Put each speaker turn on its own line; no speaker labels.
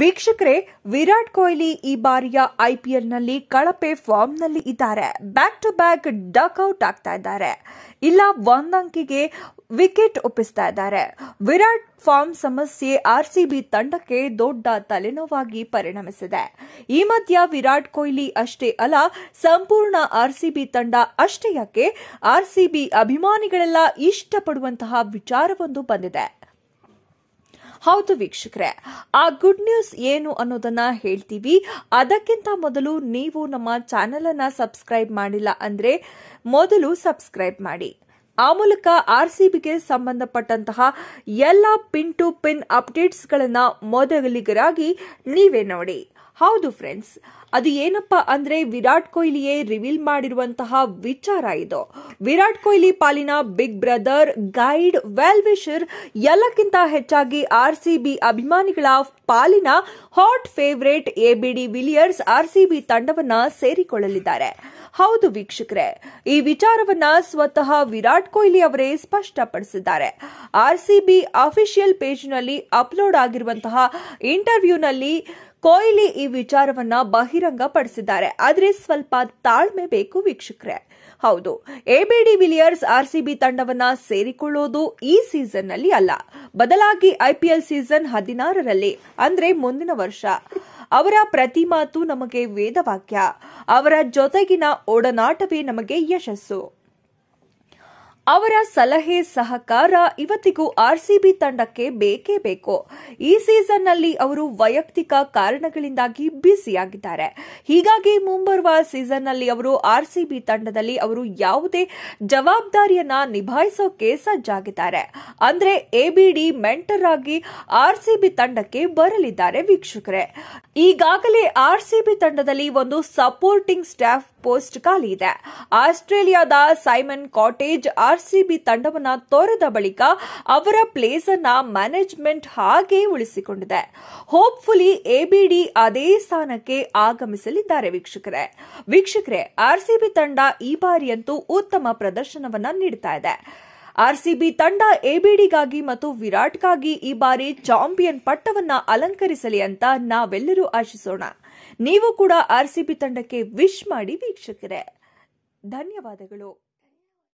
ವೀಕ್ಷಕರೇ ವಿರಾಟ್ ಕೊಹ್ಲಿ ಈ ಬಾರಿಯ ನಲ್ಲಿ ಕಳಪೆ ಫಾರ್ಮ್ನಲ್ಲಿ ಇದ್ದಾರೆ back to back duck out ಆಗ್ತಾ ಇದ್ದಾರೆ ಇಲ್ಲ ಒಂದಂಕಿಗೆ ವಿಕೆಟ್ ಒಪ್ಪಿಸ್ತಾ ಇದ್ದಾರೆ ವಿರಾಟ್ ಫಾರ್ಮ್ ಸಮಸ್ಯೆ ಆರ್ಸಿಬಿ ತಂಡಕ್ಕೆ ದೊಡ್ಡ ತಲೆನೋವಾಗಿ ಪರಿಣಮಿಸಿದೆ ಈ ಮಧ್ಯ ವಿರಾಟ್ ಕೊಹ್ಲಿ ಅಷ್ಟೇ ಅಲ್ಲ ಸಂಪೂರ್ಣ ಆರ್ಸಿಬಿ ತಂಡ ಅಷ್ಟೇ ಯಾಕೆ ಆರ್ಸಿಬಿ ಅಭಿಮಾನಿಗಳೆಲ್ಲ ಇಷ್ಟಪಡುವಂತಹ ವಿಚಾರವೊಂದು ಬಂದಿದೆ ಹೌದು ವೀಕ್ಷಕರೇ ಆ ಗುಡ್ ನ್ಯೂಸ್ ಏನು ಅನ್ನೋದನ್ನ ಹೇಳ್ತೀವಿ ಅದಕ್ಕಿಂತ ಮೊದಲು ನೀವು ನಮ್ಮ ಚಾನೆಲ್ ಅನ್ನ ಸಬ್ಸ್ಕ್ರೈಬ್ ಮಾಡಿಲ್ಲ ಅಂದ್ರೆ ಮೊದಲು ಸಬ್ಸ್ಕ್ರೈಬ್ ಮಾಡಿ ಆ ಮೂಲಕ ಆರ್ ಸಿ ಬಿಗೆ ಸಂಬಂಧಪಟ್ಟಂತಹ ಎಲ್ಲ ಪಿನ್ ಟು ಪಿನ್ ಅಪ್ಡೇಟ್ಸ್ಗಳನ್ನು ಮೊದಲಿಗರಾಗಿ ನೀವೇ ನೋಡಿ ಹೌದು ಫ್ರೆಂಡ್ಸ್ ಅದು ಏನಪ್ಪ ಅಂದ್ರೆ ವಿರಾಟ್ ಕೊಹ್ಲಿಯೇ ರಿವೀಲ್ ಮಾಡಿರುವಂತಹ ವಿಚಾರ ಇದು ವಿರಾಟ್ ಕೊಹ್ಲಿ ಪಾಲಿನ big brother guide well wisher ಎಲ್ಲಕ್ಕಿಂತ ಹೆಚ್ಚಾಗಿ ಆರ್ ಸಿ ಬಿ ಅಭಿಮಾನಿಗಳ ಪಾಲಿನ hot favourite A B de Villiers R C B ತಂಡವನ್ನ ಸೇರಿಕೊಳ್ಳಲಿದ್ದಾರೆ ಹೌದು ವೀಕ್ಷಕರೇ ಈ ವಿಚಾರವನ್ನ ಸ್ವತಃ ವಿರಾಟ್ ಕೊಹ್ಲಿ ಅವರೇ ಸ್ಪಷ್ಟಪಡಿಸಿದ್ದಾರೆ ಆರ್ ಸಿ ಬಿ ಅಫಿಷಿಯಲ್ ಪೇಜ್ನಲ್ಲಿ ಅಪ್ಲೋಡ್ ಆಗಿರುವಂತಹ ಇಂಟರ್ವ್ಯೂನಲ್ಲಿ ಕೊಹ್ಲಿ ಈ ವಿಚಾರವನ್ನ ಬಹಿರಂಗ ಪಡಿಸಿದ್ದಾರೆ ಆದರೆ ಸ್ವಲ್ಪ ತಾಳ್ಮೆ ಬೇಕು ವೀಕ್ಷಕರೇ ಹೌದು ಎಬಿಡಿ ವಿಲಿಯರ್ಸ್ ಆರ್ಸಿಬಿ ತಂಡವನ್ನ ಸೇರಿಕೊಳ್ಳೋದು ಈ ಸೀಸನ್ ನಲ್ಲಿ ಅಲ್ಲ ಬದಲಾಗಿ ಐಪಿಎಲ್ ಸೀಸನ್ ಹದಿನಾರರಲ್ಲಿ ಅಂದ್ರೆ ಮುಂದಿನ ವರ್ಷ ಅವರ ಪ್ರತಿ ಮಾತು ನಮಗೆ ವೇದವಾಕ್ಯ ಅವರ ಜೊತೆಗಿನ ಓಡನಾಟವೇ ನಮಗೆ ಯಶಸ್ಸು ಅವರ ಸಲಹೆ ಸಹಕಾರ ಇವತ್ತಿಗೂ ಆರ್ಸಿಬಿ ತಂಡಕ್ಕೆ ಬೇಕೇ ಬೇಕು ಈ ಸೀಸನ್ನಲ್ಲಿ ಅವರು ವೈಯಕ್ತಿಕ ಕಾರಣಗಳಿಂದಾಗಿ ಬ್ಯುಸಿಯಾಗಿದ್ದಾರೆ ಹೀಗಾಗಿ ಮುಂಬರುವ ಸೀಸನ್ನಲ್ಲಿ ಅವರು ಆರ್ಸಿಬಿ ತಂಡದಲ್ಲಿ ಅವರು ಯಾವುದೇ ಜವಾಬ್ದಾರಿಯನ್ನ ನಿಭಾಯಿಸೋಕೆ ಸಜ್ಜಾಗಿದ್ದಾರೆ ಅಂದ್ರೆ ಎಬಿಡಿ ಮೆಂಟರ್ ಆಗಿ ಆರ್ಸಿಬಿ ತಂಡಕ್ಕೆ ಬರಲಿದ್ದಾರೆ ವೀಕ್ಷಕರೇ ಈಗಾಗಲೇ ಆರ್ಸಿಬಿ ತಂಡದಲ್ಲಿ ಒಂದು ಸಪೋರ್ಟಿಂಗ್ ಸ್ಟಾಫ್ ಪೋಸ್ಟ್ ಖಾಲಿ ಇದೆ ಆಸ್ಟ್ರೇಲಿಯಾದ ಸೈಮನ್ ಕಾಟೇಜ್ ಆರ್ ಆರ್ಸಿಬಿ ತಂಡವನ್ನ ತೊರೆದ ಬಳಿಕ ಅವರ ಪ್ಲೇಸ್ ಅನ್ನ ಮ್ಯಾನೇಜ್ಮೆಂಟ್ ಹಾಗೆ ಉಳಿಸಿಕೊಂಡಿದೆ ಹೋಪ್ಫುಲಿ ಎಬಿಡಿ ಅದೇ ಸ್ಥಾನಕ್ಕೆ ಆಗಮಿಸಲಿದ್ದಾರೆ ವೀಕ್ಷಕರೇ ವೀಕ್ಷಕರೇ ಆರ್ಸಿಬಿ ತಂಡ ಈ ಬಾರಿಯಂತೂ ಉತ್ತಮ ಪ್ರದರ್ಶನವನ್ನ ನೀಡುತ್ತಾ ಇದೆ ಆರ್ಸಿಬಿ ತಂಡ ಎಬಿಡಿಗಾಗಿ ಮತ್ತು ವಿರಾಟ್ಗಾಗಿ ಈ ಬಾರಿ ಚಾಂಪಿಯನ್ ಪಟ್ಟವನ್ನ ಅಲಂಕರಿಸಲಿ ಅಂತ ನಾವೆಲ್ಲರೂ ಆಶಿಸೋಣ ನೀವು ಕೂಡ ಆರ್ಸಿಬಿ ತಂಡಕ್ಕೆ ವಿಶ್ ಮಾಡಿ ವೀಕ್ಷಕರೇ ಧನ್ಯವಾದಗಳು